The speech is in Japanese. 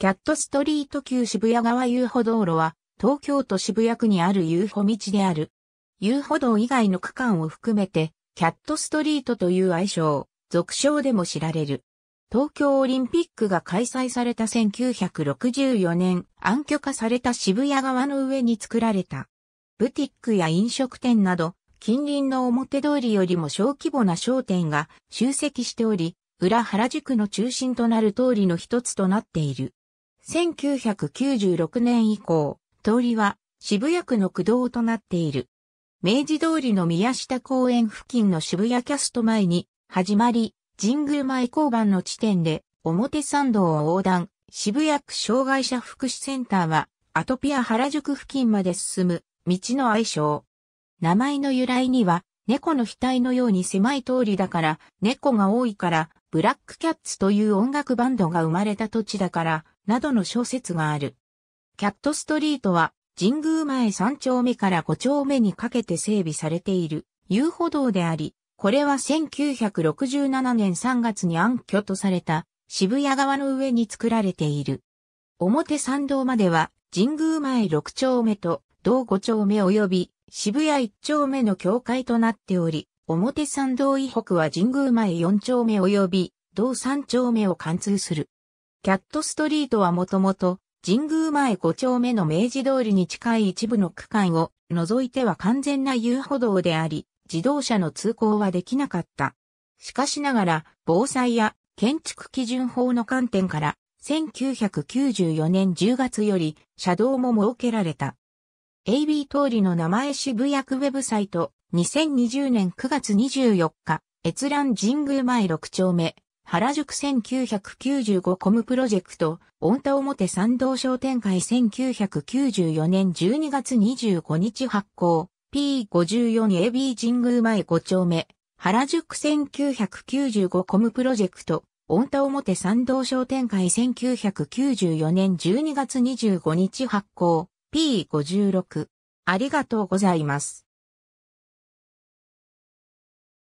キャットストリート旧渋谷川遊歩道路は、東京都渋谷区にある遊歩道である。遊歩道以外の区間を含めて、キャットストリートという愛称、俗称でも知られる。東京オリンピックが開催された1964年、暗挙化された渋谷川の上に作られた。ブティックや飲食店など、近隣の表通りよりも小規模な商店が集積しており、裏原宿の中心となる通りの一つとなっている。1996年以降、通りは渋谷区の駆動となっている。明治通りの宮下公園付近の渋谷キャスト前に始まり、神宮前交番の地点で表参道を横断、渋谷区障害者福祉センターはアトピア原宿付近まで進む道の愛称。名前の由来には猫の額のように狭い通りだから猫が多いからブラックキャッツという音楽バンドが生まれた土地だからなどの小説がある。キャットストリートは神宮前3丁目から5丁目にかけて整備されている遊歩道であり、これは1967年3月に暗挙とされた渋谷側の上に作られている。表参道までは神宮前6丁目と同5丁目及び渋谷1丁目の境界となっており、表参道以北は神宮前4丁目及び同3丁目を貫通する。キャットストリートはもともと、神宮前5丁目の明治通りに近い一部の区間を除いては完全な遊歩道であり、自動車の通行はできなかった。しかしながら、防災や建築基準法の観点から、1994年10月より車道も設けられた。AB 通りの名前渋谷区ウェブサイト、2020年9月24日、閲覧神宮前6丁目、原宿1995コムプロジェクト、温田表参道商店会1994年12月25日発行、P54AB 神宮前5丁目、原宿1995コムプロジェクト、温田表参道商店会1994年12月25日発行、P56。ありがとうございます。